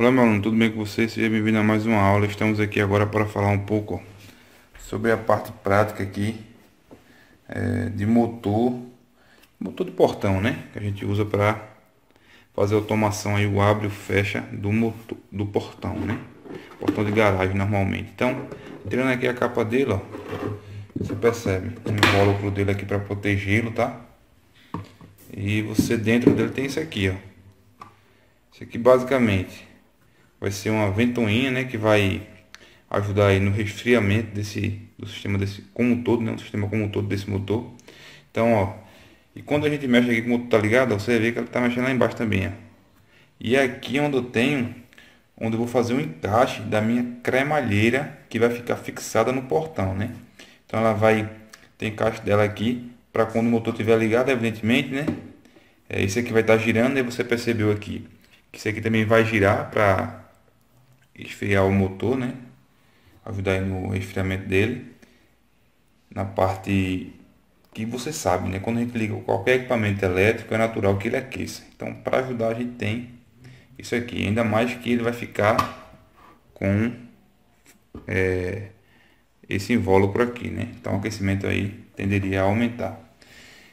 Olá, meu aluno, tudo bem com você? Seja bem-vindo a mais uma aula. Estamos aqui agora para falar um pouco sobre a parte prática aqui é, de motor, motor de portão, né? Que a gente usa para fazer automação aí, o abre e o fecha do, motor, do portão, né? Portão de garagem, normalmente. Então, tirando aqui a capa dele, ó, você percebe, tem um invólucro dele aqui para protegê-lo, tá? E você dentro dele tem isso aqui, ó. Isso aqui basicamente vai ser uma ventoinha, né, que vai ajudar aí no resfriamento desse do sistema desse como um todo, né, do sistema como um todo desse motor. Então, ó, e quando a gente mexe aqui com o motor tá ligado, você vê que ele tá mexendo lá embaixo também, ó. E aqui onde eu tenho, onde eu vou fazer o encaixe da minha cremalheira que vai ficar fixada no portão, né? Então ela vai ter encaixe dela aqui para quando o motor estiver ligado, evidentemente, né? É, esse aqui vai estar tá girando e né? você percebeu aqui que isso aqui também vai girar para esfriar o motor, né? Ajudar no resfriamento dele. Na parte que você sabe, né? Quando a gente liga qualquer equipamento elétrico, é natural que ele aqueça. Então, para ajudar, a gente tem isso aqui. Ainda mais que ele vai ficar com é, esse invólucro aqui, né? Então, o aquecimento aí tenderia a aumentar.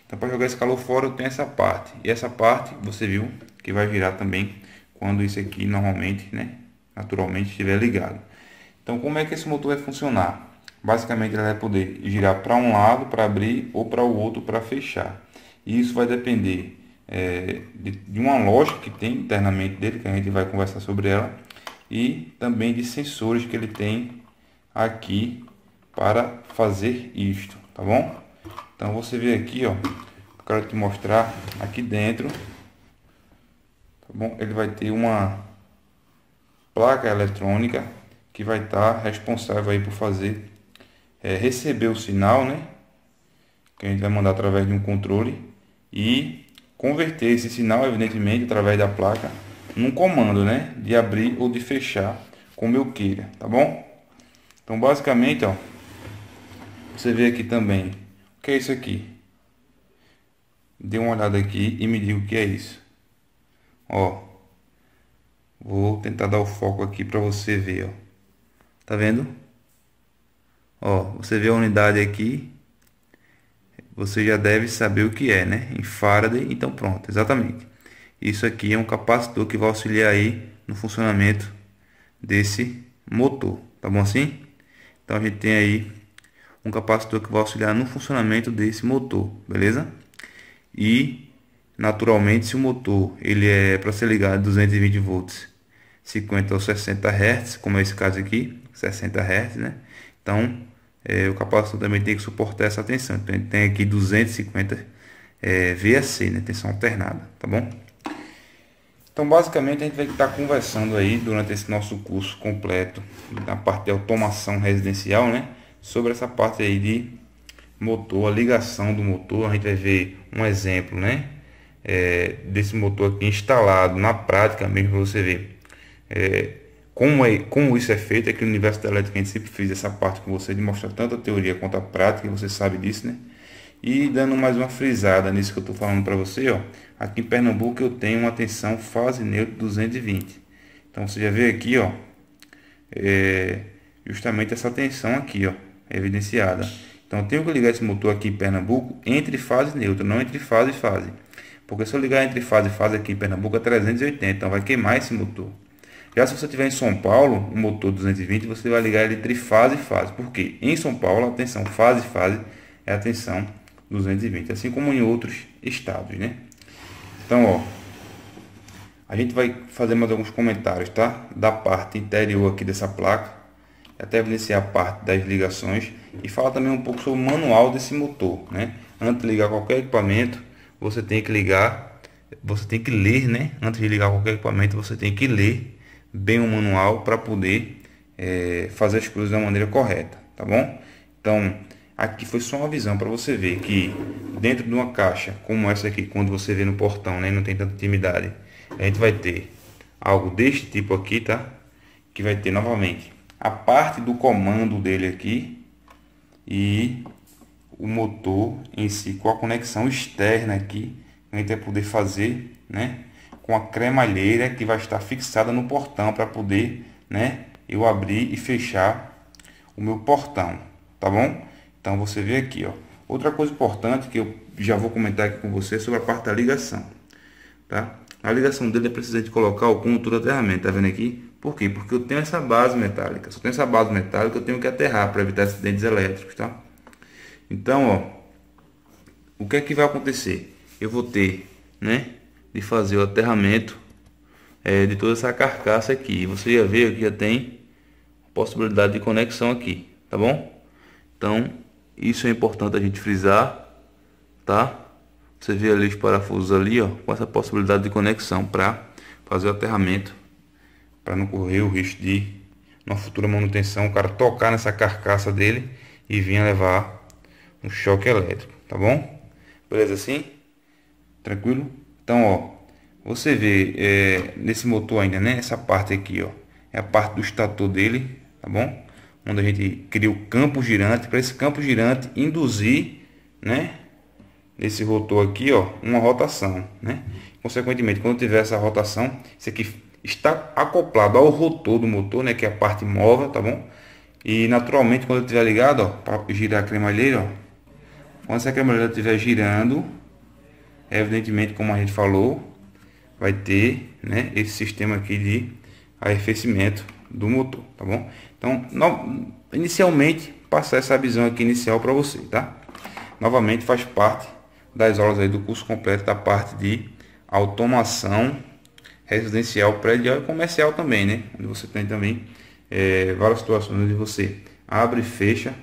Então, para jogar esse calor fora, eu tenho essa parte. E essa parte, você viu, que vai virar também quando isso aqui normalmente, né? naturalmente estiver ligado. Então, como é que esse motor vai funcionar? Basicamente, ele vai poder girar para um lado para abrir ou para o outro para fechar. E isso vai depender é, de, de, uma lógica que tem internamente dele, que a gente vai conversar sobre ela, e também de sensores que ele tem aqui para fazer isto, tá bom? Então, você vê aqui, ó, quero te mostrar aqui dentro, tá bom? Ele vai ter uma placa eletrônica que vai estar tá responsável aí por fazer é, receber o sinal, né? Que a gente vai mandar através de um controle e converter esse sinal, evidentemente, através da placa, num comando, né? De abrir ou de fechar, como eu queira, tá bom? Então, basicamente, ó, você vê aqui também, o que é isso aqui? Dê uma olhada aqui e me diga o que é isso. Ó, Vou tentar dar o foco aqui para você ver, ó. Tá vendo? Ó, você vê a unidade aqui. Você já deve saber o que é, né? Em Faraday. Então pronto, exatamente. Isso aqui é um capacitor que vai auxiliar aí no funcionamento desse motor, tá bom assim? Então a gente tem aí um capacitor que vai auxiliar no funcionamento desse motor, beleza? E naturalmente se o motor ele é para ser ligado a 220 volts 50 ou 60 Hz, como é esse caso aqui, 60 Hz, né? Então, é, o capacitor também tem que suportar essa tensão. Então, ele tem aqui 250 é, VAC, né? Tensão alternada, tá bom? Então, basicamente, a gente vai estar conversando aí durante esse nosso curso completo da parte de automação residencial, né? Sobre essa parte aí de motor, a ligação do motor. A gente vai ver um exemplo, né? É, desse motor aqui instalado na prática mesmo para você ver é, como, é, como isso é feito, é que no universo da elétrica a gente sempre fez essa parte com você de mostrar tanto a teoria quanto a prática, você sabe disso, né? E dando mais uma frisada nisso que eu estou falando para você, ó, aqui em Pernambuco eu tenho uma tensão fase neutra 220. Então você já vê aqui, ó, é, justamente essa tensão aqui, ó, é evidenciada. Então eu tenho que ligar esse motor aqui em Pernambuco entre fase neutra, não entre fase e fase. Porque se eu ligar entre fase e fase aqui em Pernambuco é 380, então vai queimar esse motor. Já se você tiver em São Paulo, um motor 220, você vai ligar ele trifase fase e fase. Porque em São Paulo, a tensão fase e fase é a tensão 220, assim como em outros estados, né? Então, ó, a gente vai fazer mais alguns comentários, tá? Da parte interior aqui dessa placa, é até evidenciar a parte das ligações e falar também um pouco sobre o manual desse motor, né? Antes de ligar qualquer equipamento, você tem que ligar, você tem que ler, né? Antes de ligar qualquer equipamento, você tem que ler bem o manual para poder é, fazer as coisas da maneira correta, tá bom? Então, aqui foi só uma visão para você ver que dentro de uma caixa como essa aqui, quando você vê no portão, né, não tem tanta intimidade, a gente vai ter algo deste tipo aqui, tá? Que vai ter novamente a parte do comando dele aqui e o motor em si, com a conexão externa aqui, a gente vai poder fazer, né? com a cremalheira que vai estar fixada no portão para poder, né, eu abrir e fechar o meu portão, tá bom? Então você vê aqui, ó. Outra coisa importante que eu já vou comentar aqui com você é sobre a parte da ligação, tá? A ligação dele é preciso de colocar o condutor de aterramento, tá vendo aqui? Por quê? Porque eu tenho essa base metálica. Se eu tenho essa base metálica, eu tenho que aterrar para evitar acidentes elétricos, tá? Então, ó, o que é que vai acontecer? Eu vou ter, né, de fazer o aterramento é, de toda essa carcaça aqui. Você já vê que já tem possibilidade de conexão aqui, tá bom? Então, isso é importante a gente frisar, tá? Você vê ali os parafusos ali, ó, com essa possibilidade de conexão para fazer o aterramento, para não correr o risco de, numa futura manutenção, o cara tocar nessa carcaça dele e vir levar um choque elétrico, tá bom? Beleza assim? Tranquilo? Então, ó, você vê é, nesse motor ainda, né? Essa parte aqui, ó, é a parte do estator dele, tá bom? Onde a gente cria o campo girante para esse campo girante induzir, né? Nesse rotor aqui, ó, uma rotação, né? Consequentemente, quando tiver essa rotação, isso aqui está acoplado ao rotor do motor, né? Que é a parte móvel, tá bom? E naturalmente, quando estiver ligado, ó, para girar a cremalheira, ó, quando essa cremalheira estiver girando Evidentemente, como a gente falou, vai ter né, esse sistema aqui de arrefecimento do motor, tá bom? Então, no, inicialmente, passar essa visão aqui inicial para você, tá? Novamente, faz parte das aulas aí do curso completo da parte de automação residencial, predial e comercial também, né? Onde você tem também é, várias situações onde você abre e fecha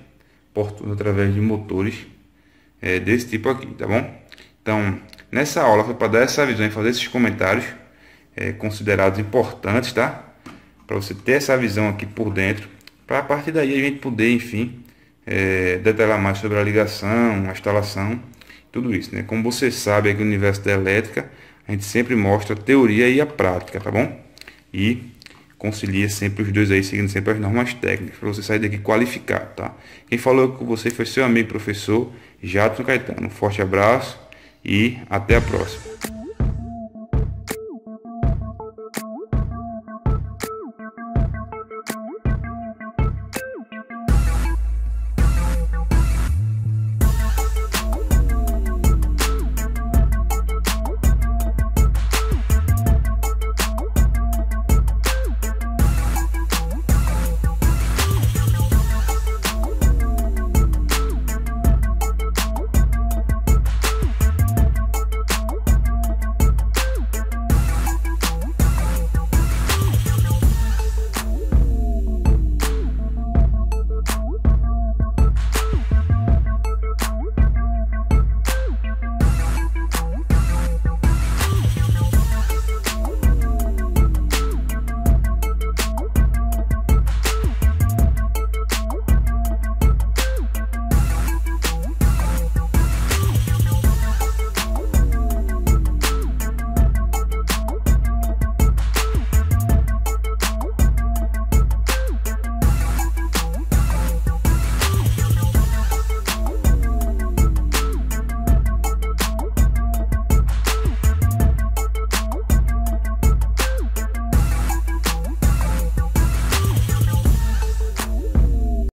portas através de motores é, desse tipo aqui, tá bom? Então, Nessa aula foi para dar essa visão e fazer esses comentários é, considerados importantes, tá? Para você ter essa visão aqui por dentro, para a partir daí a gente poder, enfim, é, detalhar mais sobre a ligação, a instalação, tudo isso, né? Como você sabe aqui no universo da elétrica, a gente sempre mostra a teoria e a prática, tá bom? E concilia sempre os dois aí, seguindo sempre as normas técnicas, para você sair daqui qualificado, tá? Quem falou com você foi seu amigo professor Jato Caetano. Um forte abraço e até a próxima.